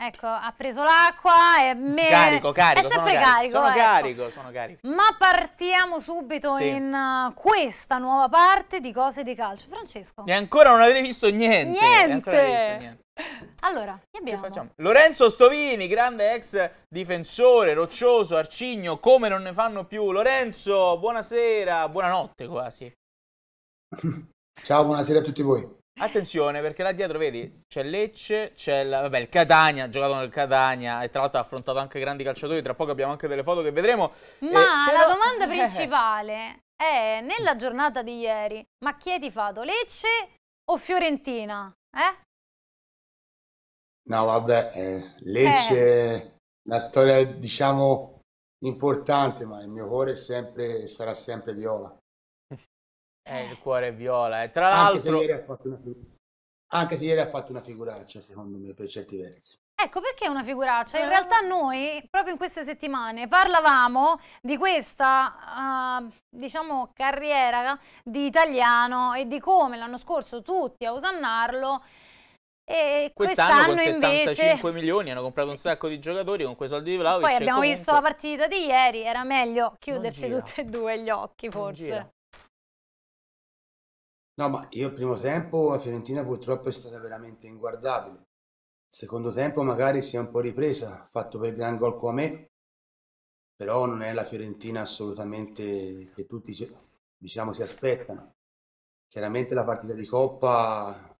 Ecco, ha preso l'acqua e me... Carico, carico, è sempre carico. Sono ecco. carico, sono carico. Ma partiamo subito sì. in uh, questa nuova parte di cose di calcio. Francesco. E ancora non avete visto niente. niente. Allora, che abbiamo? Che facciamo? Lorenzo Stovini, grande ex difensore, roccioso, arcigno, come non ne fanno più. Lorenzo, buonasera, buonanotte quasi. Ciao, buonasera a tutti voi. Attenzione perché là dietro vedi c'è Lecce, c'è il Catania, ha giocato nel Catania e tra l'altro ha affrontato anche grandi calciatori, tra poco abbiamo anche delle foto che vedremo. Ma eh, però... la domanda principale è nella giornata di ieri, ma chi è hai tifato, Lecce o Fiorentina? Eh? No vabbè, eh, Lecce è eh. una storia diciamo importante ma il mio cuore è sempre, sarà sempre viola eh, il cuore viola. E tra l'altro... Anche se ieri ha fatto una figuraccia, secondo me, per certi versi. Ecco perché una figuraccia. In eh. realtà noi, proprio in queste settimane, parlavamo di questa, uh, diciamo, carriera di italiano e di come l'anno scorso tutti a osannarlo e quest'anno, quest'anno con 75 invece... milioni hanno comprato sì. un sacco di giocatori con quei soldi di Vlaovic. Poi abbiamo comunque... visto la partita di ieri, era meglio chiudersi tutti e due gli occhi forse. No, ma io il primo tempo la Fiorentina purtroppo è stata veramente inguardabile. Il secondo tempo magari si è un po' ripresa, fatto per gran gol come però non è la Fiorentina assolutamente che tutti diciamo si aspettano. Chiaramente la partita di Coppa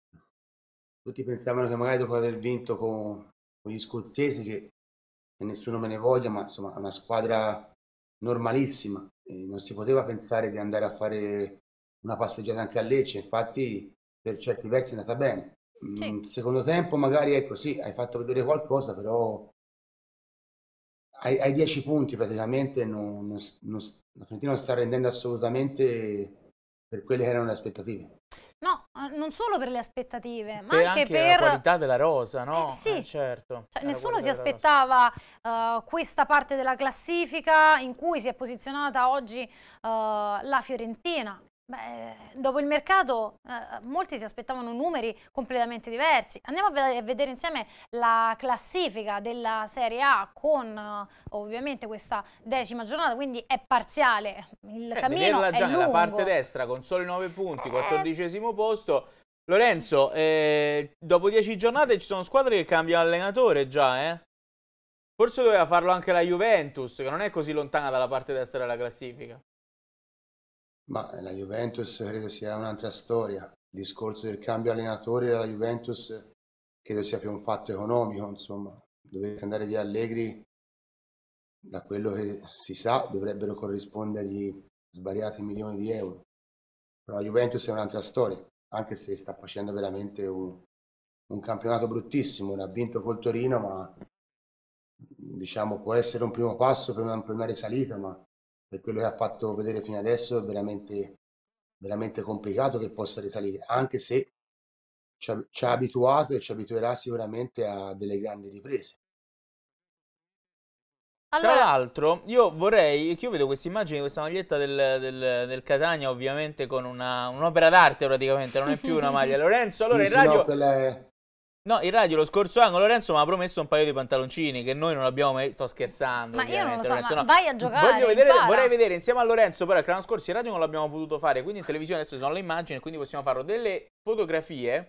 tutti pensavano che magari dopo aver vinto con, con gli scozzesi che nessuno me ne voglia, ma insomma è una squadra normalissima non si poteva pensare di andare a fare una passeggiata anche a Lecce, infatti per certi versi è andata bene. Sì. Mm, secondo tempo magari è così, ecco, hai fatto vedere qualcosa, però ai, ai 10 punti praticamente non, non, non, la Fiorentina non sta rendendo assolutamente per quelle che erano le aspettative. No, eh, non solo per le aspettative, ma anche, anche, per la qualità della rosa, no? Eh, sì, eh, certo. Cioè, nessuno si aspettava uh, questa parte della classifica in cui si è posizionata oggi uh, la Fiorentina. Beh, eh, dopo il mercato eh, molti si aspettavano numeri completamente diversi. Andiamo a, vedere insieme la classifica della Serie A con eh, ovviamente questa decima giornata, quindi è parziale. Il eh, cammino è già nella parte destra con soli 9 punti, 14 eh. posto. Lorenzo, eh, dopo 10 giornate ci sono squadre che cambiano allenatore già, eh? Forse doveva farlo anche la Juventus, che non è così lontana dalla parte destra della classifica. Ma la Juventus credo sia un'altra storia. Il discorso del cambio allenatore della Juventus credo sia più un fatto economico, insomma. Dovete andare via Allegri, da quello che si sa, dovrebbero corrispondergli svariati milioni di euro. Però la Juventus è un'altra storia, anche se sta facendo veramente un, un campionato bruttissimo. L'ha vinto col Torino, ma diciamo può essere un primo passo per una, per una risalita, ma per quello che ha fatto vedere fino adesso è veramente, veramente complicato che possa risalire, anche se ci ha, ci ha abituato e ci abituerà sicuramente a delle grandi riprese. Allora... Tra l'altro, io vorrei. Ecco, io vedo questa immagine, questa maglietta del, del, del Catania, ovviamente con un'opera d'arte, praticamente, non è più una maglia. Lorenzo, allora sì, in radio. No, quella è, No, in radio lo scorso anno Lorenzo mi ha promesso un paio di pantaloncini che noi non abbiamo mai... Sto scherzando. Ma io non lo so, Lorenzo, no. vai a giocare. Vedere, vorrei vedere insieme a Lorenzo, però che l'anno scorso in radio non l'abbiamo potuto fare, quindi in televisione adesso ci sono le immagini, quindi possiamo farlo delle fotografie,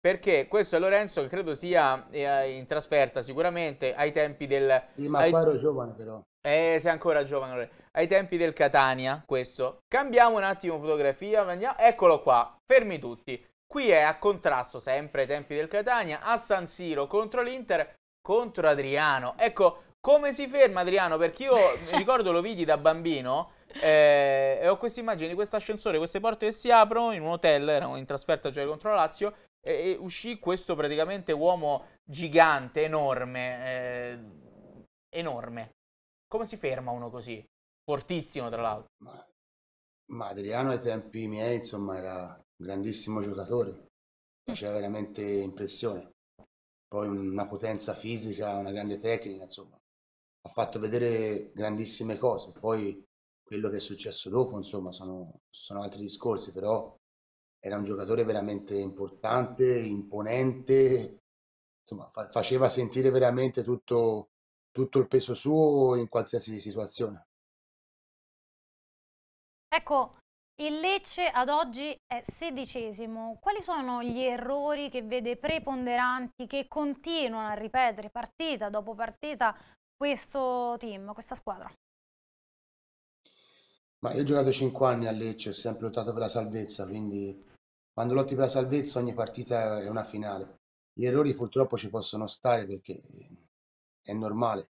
perché questo è Lorenzo che credo sia eh, in trasferta sicuramente ai tempi del... Sì, ma qua ero giovane però. Eh, sei ancora giovane. Lorenzo. Ai tempi del Catania, questo. Cambiamo un attimo fotografia, andiamo... Eccolo qua, fermi tutti. Qui è a contrasto sempre ai tempi del Catania, a San Siro contro l'Inter, contro Adriano. Ecco, come si ferma Adriano? Perché io mi ricordo lo vidi da bambino eh, e ho questa immagine di questo ascensore, queste porte che si aprono in un hotel, erano in trasferta a cioè contro Lazio, e, e, uscì questo praticamente uomo gigante, enorme, eh, enorme. Come si ferma uno così? Fortissimo tra l'altro. Ma, ma Adriano ai tempi miei, insomma, era grandissimo giocatore, faceva veramente impressione. Poi una potenza fisica, una grande tecnica, insomma, ha fatto vedere grandissime cose. Poi quello che è successo dopo, insomma, sono, sono altri discorsi, però era un giocatore veramente importante, imponente, insomma, fa- faceva sentire veramente tutto, tutto il peso suo in qualsiasi situazione. Ecco, il Lecce ad oggi è sedicesimo. Quali sono gli errori che vede preponderanti, che continuano a ripetere partita dopo partita questo team, questa squadra? Ma io ho giocato 5 anni a Lecce, ho sempre lottato per la salvezza, quindi quando lotti per la salvezza ogni partita è una finale. Gli errori purtroppo ci possono stare perché è normale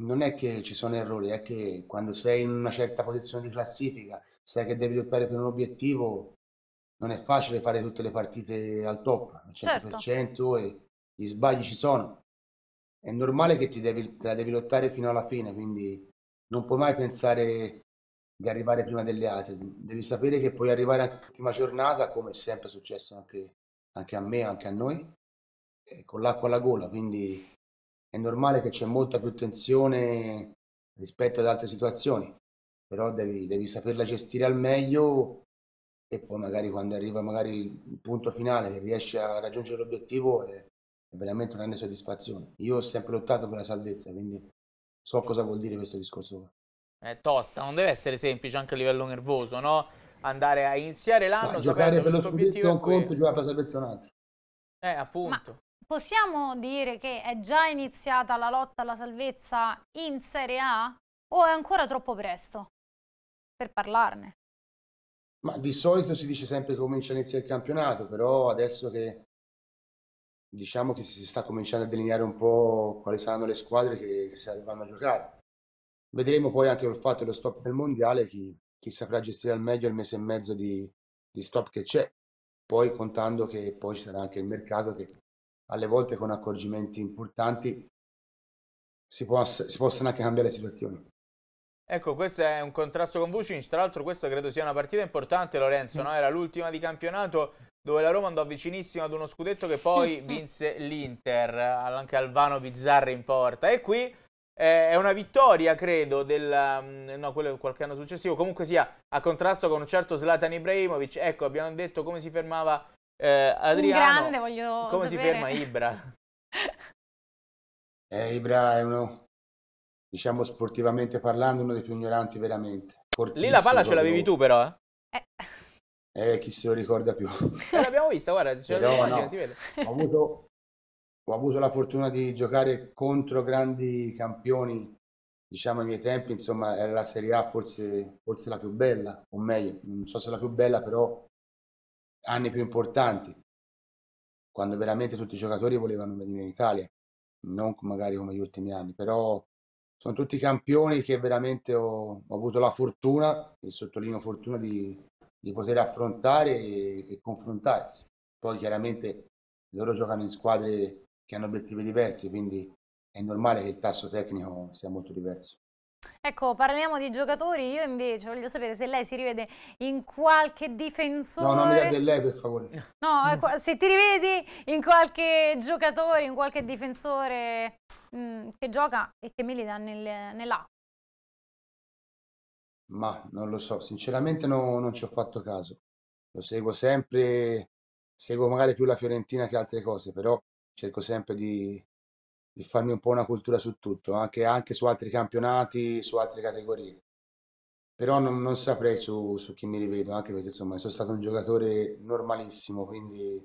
non è che ci sono errori, è che quando sei in una certa posizione di classifica, sai che devi lottare per un obiettivo, non è facile fare tutte le partite al top, al 100% certo. e gli sbagli ci sono. È normale che ti devi, te la devi lottare fino alla fine, quindi non puoi mai pensare di arrivare prima delle altre, devi sapere che puoi arrivare anche in prima giornata, come è sempre successo anche, anche a me, anche a noi, eh, con l'acqua alla gola, quindi è normale che c'è molta più tensione rispetto ad altre situazioni, però devi, devi saperla gestire al meglio e poi magari quando arriva magari il punto finale che riesci a raggiungere l'obiettivo è, è veramente una grande soddisfazione. Io ho sempre lottato per la salvezza, quindi so cosa vuol dire questo discorso. È tosta, non deve essere semplice anche a livello nervoso, no? Andare a iniziare l'anno, giocare per lo scudetto è un conto, giocare per la salvezza un altro. Eh, appunto. Ma possiamo dire che è già iniziata la lotta alla salvezza in Serie A o è ancora troppo presto per parlarne? Ma di solito si dice sempre che comincia inizio il campionato, però adesso che diciamo che si sta cominciando a delineare un po' quali saranno le squadre che, che vanno a giocare. Vedremo poi anche il fatto dello stop del mondiale, chi, chi saprà gestire al meglio il mese e mezzo di, di stop che c'è, poi contando che poi ci sarà anche il mercato che alle volte con accorgimenti importanti si, poss si possono anche cambiare le situazioni. Ecco, questo è un contrasto con Vucinic, tra l'altro questa credo sia una partita importante Lorenzo, mm. no? era l'ultima di campionato dove la Roma andò vicinissima ad uno scudetto che poi mm, mm. vinse l'Inter, anche Alvano Bizzarri in porta e qui eh, è una vittoria credo del, no quello è qualche anno successivo, comunque sia a contrasto con un certo Zlatan Ibrahimovic, ecco abbiamo detto come si fermava eh, Adriano, grande, voglio come sapere. si ferma Ibra? Eh, Ibra è uno, diciamo sportivamente parlando, uno dei più ignoranti veramente. Fortissimo, Lì la palla ce l'avevi tu però, eh. Eh, eh? chi se lo ricorda più. Eh, l'abbiamo vista, guarda, ce l'abbiamo eh, no, si vede. Ho avuto, ho avuto la fortuna di giocare contro grandi campioni, diciamo ai miei tempi, insomma, era la Serie A forse, forse la più bella, o meglio, non so se la più bella, però anni più importanti, quando veramente tutti i giocatori volevano venire in Italia, non magari come gli ultimi anni, però sono tutti campioni che veramente ho, ho avuto la fortuna, e sottolineo fortuna, di, di poter affrontare e, e confrontarsi. Poi chiaramente loro giocano in squadre che hanno obiettivi diversi, quindi è normale che il tasso tecnico sia molto diverso. Ecco, parliamo di giocatori, io invece voglio sapere se lei si rivede in qualche difensore. No, non è date lei per favore. no, eh, se ti rivedi in qualche giocatore, in qualche difensore mh, mm, che gioca e che milita nel, nell'A. Ma non lo so, sinceramente no, non ci ho fatto caso. Lo seguo sempre, seguo magari più la Fiorentina che altre cose, però cerco sempre di, di farmi un po' una cultura su tutto, anche, anche su altri campionati, su altre categorie. Però non, non saprei su, su chi mi rivedo, anche perché insomma sono stato un giocatore normalissimo, quindi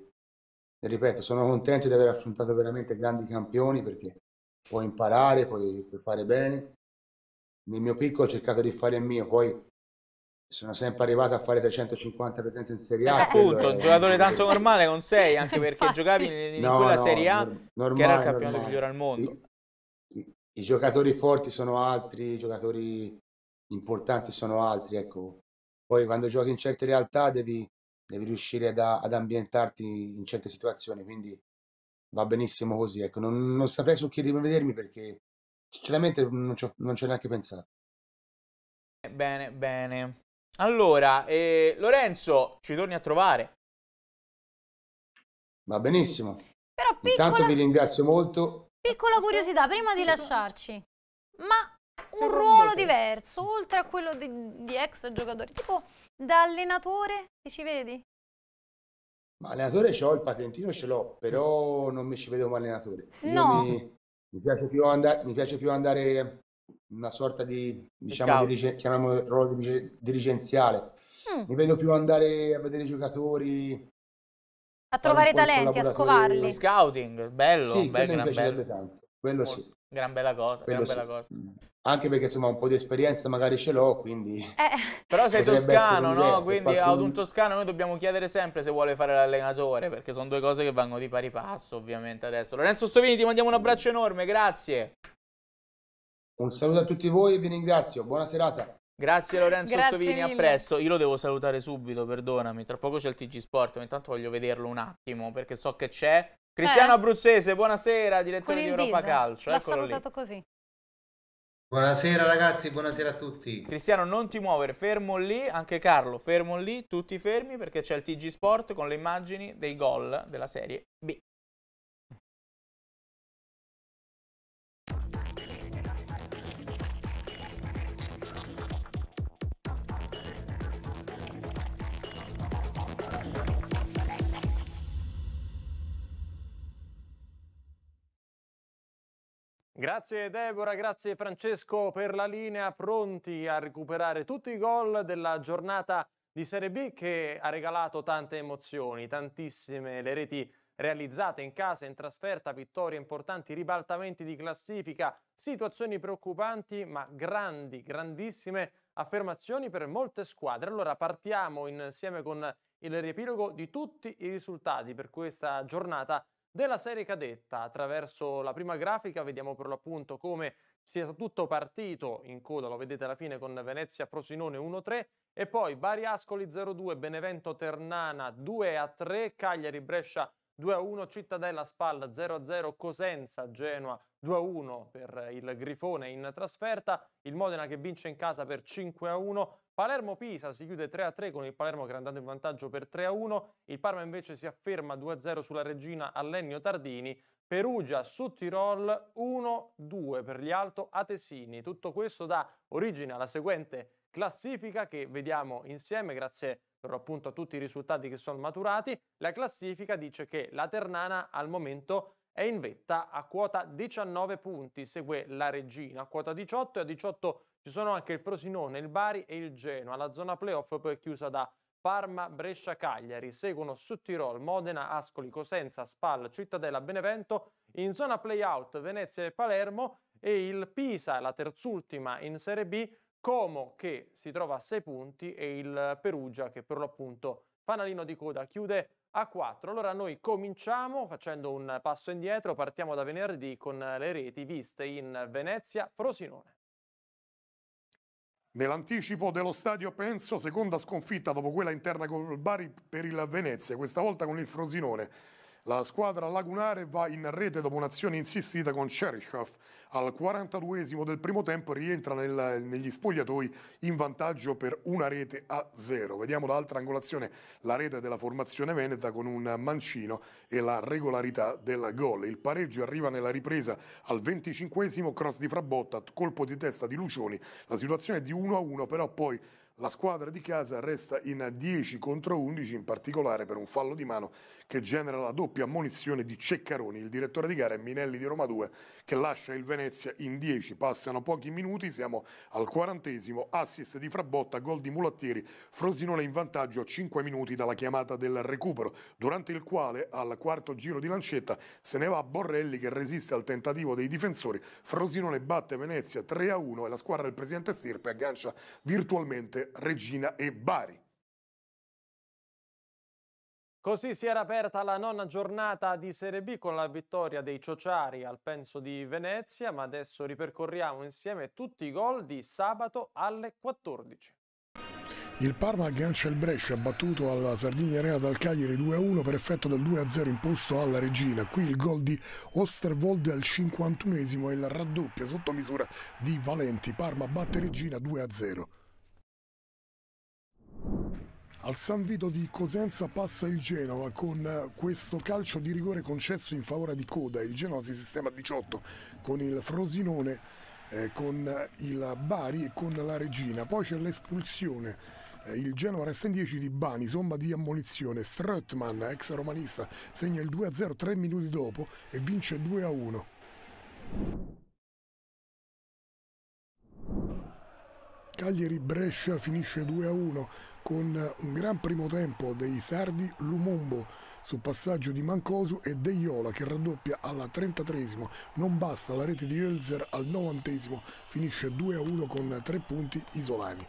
ripeto, sono contento di aver affrontato veramente grandi campioni perché puoi imparare, puoi, puoi fare bene. Nel mio piccolo ho cercato di fare il mio, poi sono sempre arrivato a fare 350 presenze in Serie A. Eh, Appunto, un giocatore tanto normale con 6, anche perché giocavi in, in no, quella no, Serie A, normale, che era il campionato normale. migliore al mondo. I, i, I, giocatori forti sono altri, i giocatori importanti sono altri, ecco. Poi quando giochi in certe realtà devi, devi riuscire ad, ad, ambientarti in certe situazioni, quindi va benissimo così, ecco. Non, non saprei su chi rivedermi perché sinceramente non, non ci ho neanche pensato. Bene, bene. Allora, eh, Lorenzo, ci torni a trovare. Va benissimo. Però piccola... Intanto vi ringrazio molto. Piccola curiosità, prima di lasciarci, ma un ruolo diverso, oltre a quello di, di ex giocatore, tipo da allenatore, ti ci vedi? Ma allenatore ho, il patentino ce l'ho, però non mi ci vedo come allenatore. No. Mi, mi, piace andare, mi, piace più andare, una sorta di, diciamo, dirige, chiamiamolo ruolo dirige, dirigenziale. Mm. Mi vedo più andare a vedere i giocatori. A trovare i talenti, a scovarli. Lo scouting, bello. Sì, bello, mi piacerebbe bello. tanto. Quello oh, sì. Gran bella cosa, gran bella cosa. Mm. Anche perché insomma un po' di esperienza magari ce l'ho, quindi... Eh. Però sei toscano, no? Quindi ad un toscano noi dobbiamo chiedere sempre se vuole fare l'allenatore, perché sono due cose che vanno di pari passo ovviamente adesso. Lorenzo Sovini, ti mandiamo un abbraccio enorme, grazie. Un saluto a tutti voi, e vi ringrazio, buona serata. Grazie Lorenzo Grazie Stovini, mille. a presto. Io lo devo salutare subito, perdonami. Tra poco c'è il TG Sport, ma intanto voglio vederlo un attimo perché so che c'è. Cristiano eh. Abruzzese, buonasera, direttore di Europa dito. Calcio. L'ha Eccolo salutato lì. così. Buonasera ragazzi, buonasera a tutti. Cristiano, non ti muovere, fermo lì, anche Carlo, fermo lì, tutti fermi perché c'è il TG Sport con le immagini dei gol della Serie B. Grazie Deborah, grazie Francesco per la linea, pronti a recuperare tutti i gol della giornata di Serie B che ha regalato tante emozioni, tantissime le reti realizzate in casa, in trasferta, vittorie importanti, ribaltamenti di classifica, situazioni preoccupanti ma grandi, grandissime affermazioni per molte squadre. Allora partiamo insieme con il riepilogo di tutti i risultati per questa giornata della serie cadetta. Attraverso la prima grafica vediamo per l'appunto come sia tutto partito in coda, lo vedete alla fine con Venezia Frosinone 1-3 e poi Bariascoli 0-2, Benevento Ternana 2-3, Cagliari Brescia 2-1, Cittadella Spalla 0-0, Cosenza Genoa 2-1 per il Grifone in trasferta, il Modena che vince in casa per 5-1, Palermo-Pisa si chiude 3-3 con il Palermo che era andato in vantaggio per 3-1, il Parma invece si afferma 2-0 sulla regina Allenio Tardini, Perugia su Tirol 1-2 per gli Alto Atesini. Tutto questo dà origine alla seguente classifica che vediamo insieme grazie per appunto a tutti i risultati che sono maturati. La classifica dice che la Ternana al momento è in vetta a quota 19 punti, segue la Regina a quota 18 e a 18 ci sono anche il Prosinone, il Bari e il Genoa. La zona playoff poi è chiusa da Parma, Brescia, Cagliari. Seguono su Tirol, Modena, Ascoli, Cosenza, Spal, Cittadella, Benevento. In zona playout Venezia e Palermo e il Pisa, la terzultima in Serie B, Como che si trova a 6 punti e il Perugia che per l'appunto fanalino di coda chiude a 4. Allora noi cominciamo facendo un passo indietro, partiamo da venerdì con le reti viste in Venezia-Frosinone. Nell'anticipo dello stadio Penso, seconda sconfitta dopo quella interna con il Bari per il Venezia, questa volta con il Frosinone. La squadra lagunare va in rete dopo un'azione insistita con Cheryshov. Al 42esimo del primo tempo rientra nel, negli spogliatoi in vantaggio per una rete a zero. Vediamo l'altra angolazione, la rete della formazione veneta con un mancino e la regolarità del gol. Il pareggio arriva nella ripresa al 25esimo, cross di Frabotta, colpo di testa di Lucioni. La situazione è di 1 a 1, però poi la squadra di casa resta in 10 contro 11, in particolare per un fallo di mano che genera la doppia ammonizione di Ceccaroni, il direttore di gara, e Minelli di Roma 2 che lascia il Venezia in 10. Passano pochi minuti, siamo al quarantesimo, assist di Frabotta, gol di Mulattieri, Frosinone in vantaggio a 5 minuti dalla chiamata del recupero, durante il quale al quarto giro di lancetta se ne va Borrelli che resiste al tentativo dei difensori, Frosinone batte Venezia 3-1 e la squadra del presidente Stirpe aggancia virtualmente Regina e Bari. Così si era aperta la nona giornata di Serie B con la vittoria dei Ciociari al Penso di Venezia, ma adesso ripercorriamo insieme tutti i gol di sabato alle 14. Il Parma aggancia il Brescia battuto alla Sardini Arena dal Cagliari 2-1 per effetto del 2-0 imposto alla Regina. Qui il gol di Osterwold al 51esimo e il raddoppio sotto misura di Valenti. Parma batte Regina 2-0. Al San Vito di Cosenza passa il Genova con eh, questo calcio di rigore concesso in favore di Coda. Il Genova si sistema a 18 con il Frosinone, eh, con eh, il Bari e con la Regina. Poi c'è l'espulsione. Eh, il Genova resta in 10 di Bani, somma di ammonizione. Strutman, ex romanista, segna il 2-0 tre minuti dopo e vince 2-1. Cagliari-Brescia finisce 2-1 con un gran primo tempo dei sardi Lumumbo su passaggio di Mancosu e Deiola che raddoppia alla 33 Non basta la rete di Elzer al 90 finisce 2-1 con tre punti isolani.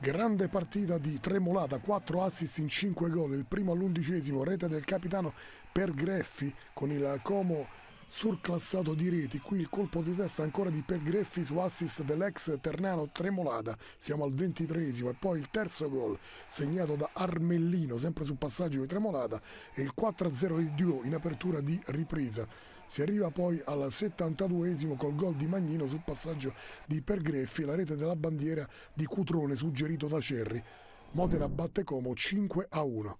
Grande partita di Tremolata, 4 assist in 5 gol, il primo all'undicesimo, rete del capitano per Greffi con il Como surclassato di reti. Qui il colpo di testa ancora di Per Greffi su assist dell'ex Ternano Tremolata. Siamo al ventitresimo e poi il terzo gol segnato da Armellino, sempre sul passaggio di Tremolata e il 4-0 di Duo in apertura di ripresa. Si arriva poi al 72esimo col gol di Magnino sul passaggio di Per Greffi, la rete della bandiera di Cutrone suggerito da Cerri. Modena batte Como 5 a 1.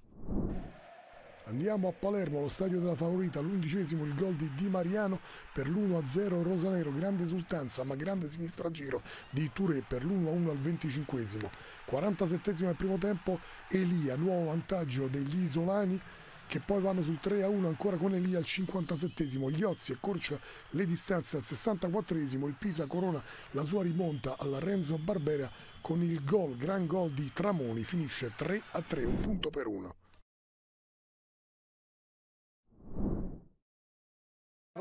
Andiamo a Palermo, lo stadio della favorita, all'undicesimo il gol di Di Mariano per l'1-0 Rosanero, grande esultanza ma grande sinistra a giro di Touré per l'1-1 al venticinquesimo. 47 esimo al primo tempo Elia, nuovo vantaggio degli isolani che poi vanno sul 3-1 ancora con Elia al 57esimo, Gli e accorcia le distanze al 64esimo, il Pisa corona la sua rimonta alla Renzo Barbera con il gol, gran gol di Tramoni, finisce 3-3, un punto per uno.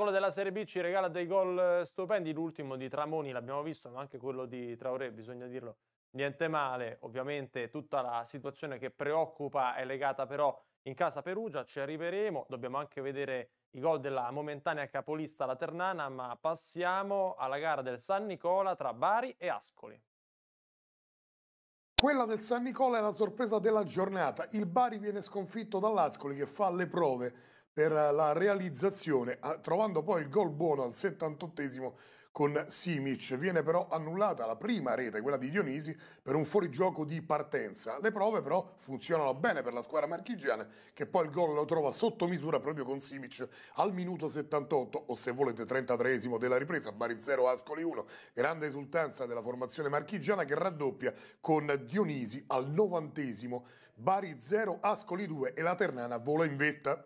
quello della Serie B ci regala dei gol eh, stupendi, l'ultimo di Tramoni l'abbiamo visto, ma anche quello di Traoré, bisogna dirlo, niente male. Ovviamente tutta la situazione che preoccupa è legata però in casa Perugia, ci arriveremo, dobbiamo anche vedere i gol della momentanea capolista la Ternana, ma passiamo alla gara del San Nicola tra Bari e Ascoli. Quella del San Nicola è la sorpresa della giornata. Il Bari viene sconfitto dall'Ascoli che fa le prove per la realizzazione, ah, trovando poi il gol buono al 78 con Simic. Viene però annullata la prima rete, quella di Dionisi, per un fuorigioco di partenza. Le prove però funzionano bene per la squadra marchigiana, che poi il gol lo trova sotto misura proprio con Simic al minuto 78 o se volete 33 della ripresa, Bari 0 Ascoli 1. Grande esultanza della formazione marchigiana che raddoppia con Dionisi al 90 Bari 0 Ascoli 2 e la Ternana vola in vetta.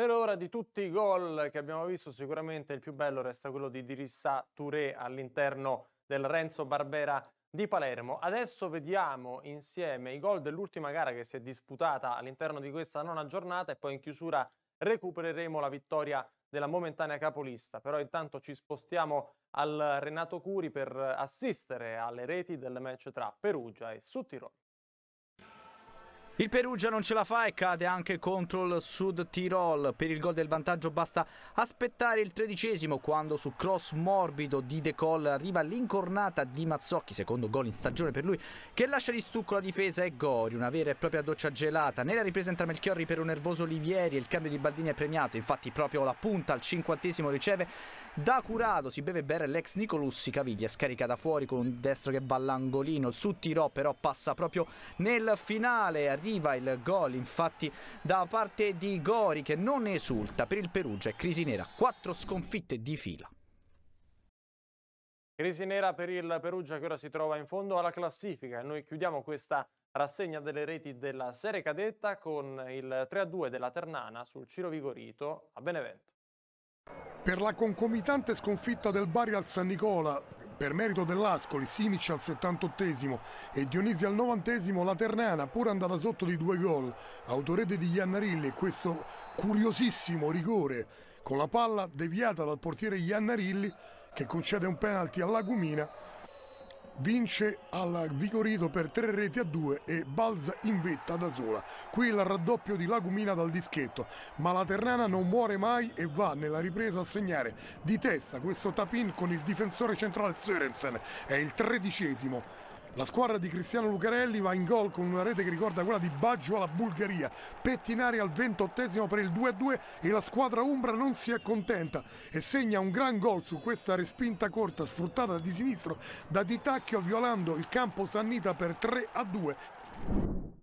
Per ora di tutti i gol che abbiamo visto sicuramente il più bello resta quello di Dirissa Touré all'interno del Renzo Barbera di Palermo. Adesso vediamo insieme i gol dell'ultima gara che si è disputata all'interno di questa nona giornata e poi in chiusura recupereremo la vittoria della momentanea capolista. Però intanto ci spostiamo al Renato Curi per assistere alle reti del match tra Perugia e Suttirol. Il Perugia non ce la fa e cade anche contro il Sud Tirol. Per il gol del vantaggio basta aspettare il tredicesimo quando su cross morbido di De Col arriva l'incornata di Mazzocchi, secondo gol in stagione per lui, che lascia di stucco la difesa e Gori, una vera e propria doccia gelata. Nella ripresa entra Melchiorri per un nervoso Olivieri e il cambio di Baldini è premiato, infatti proprio la punta al cinquantesimo riceve da Curado, si beve bere l'ex Nicolussi Caviglia, scarica da fuori con un destro che va all'angolino. Il Sud Tirol però passa proprio nel finale, arriva arriva il gol infatti da parte di Gori che non esulta per il Perugia e crisi nera, quattro sconfitte di fila. Crisi nera per il Perugia che ora si trova in fondo alla classifica. Noi chiudiamo questa rassegna delle reti della serie cadetta con il 3-2 della Ternana sul Ciro Vigorito a Benevento. Per la concomitante sconfitta del Bari al San Nicola, per merito dell'Ascoli, Simic al 78 e Dionisi al 90 la Ternana, pur andata sotto di due gol, autorete di Iannarilli, questo curiosissimo rigore con la palla deviata dal portiere Iannarilli che concede un penalty alla Gumina vince al Vigorito per tre reti a due e balza in vetta da sola. Qui il raddoppio di Lagumina dal dischetto, ma la Ternana non muore mai e va nella ripresa a segnare di testa questo tapin con il difensore centrale Sørensen. È il tredicesimo la squadra di Cristiano Lucarelli va in gol con una rete che ricorda quella di Baggio alla Bulgaria. Pettinari al 28 per il 2-2 e la squadra Umbra non si accontenta e segna un gran gol su questa respinta corta sfruttata di sinistro da Ditacchio violando il campo Sannita per 3-2.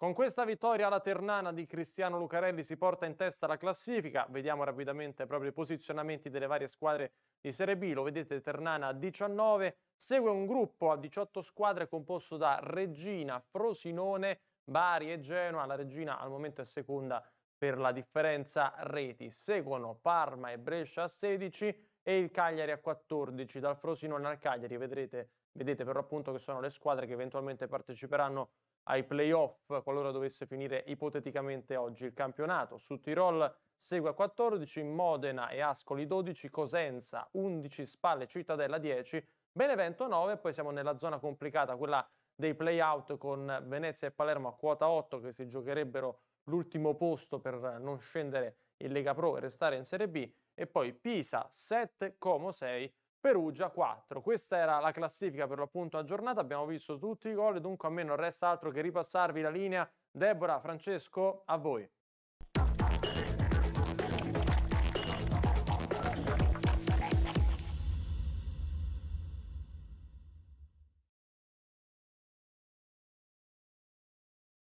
Con questa vittoria alla Ternana di Cristiano Lucarelli si porta in testa la classifica, vediamo rapidamente proprio i posizionamenti delle varie squadre di Serie B, lo vedete Ternana a 19, segue un gruppo a 18 squadre composto da Regina, Frosinone, Bari e Genoa, la Regina al momento è seconda per la differenza reti, seguono Parma e Brescia a 16 e il Cagliari a 14, dal Frosinone al Cagliari vedrete, vedete però appunto che sono le squadre che eventualmente parteciperanno ai playoff qualora dovesse finire ipoteticamente oggi il campionato. Su Tirol segue 14, Modena e Ascoli 12, Cosenza 11, Spalle Cittadella 10, Benevento 9, poi siamo nella zona complicata, quella dei playout con Venezia e Palermo a quota 8 che si giocherebbero l'ultimo posto per non scendere in Lega Pro e restare in Serie B e poi Pisa 7, Como 6, Perugia 4. Questa era la classifica per l'appunto aggiornata, abbiamo visto tutti i gol, dunque a me non resta altro che ripassarvi la linea. Deborah, Francesco, a voi.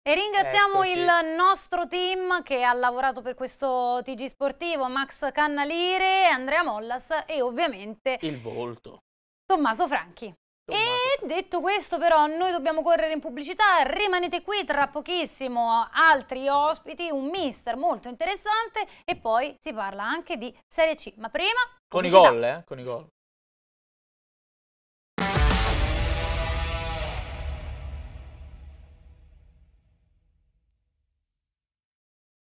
E ringraziamo Eccoci. il nostro team che ha lavorato per questo TG Sportivo, Max Cannalire, Andrea Mollas e ovviamente il volto Tommaso Franchi. Tommaso. E detto questo però noi dobbiamo correre in pubblicità, rimanete qui tra pochissimo altri ospiti, un mister molto interessante e poi si parla anche di Serie C, ma prima... Con i gol, eh? Con i gol.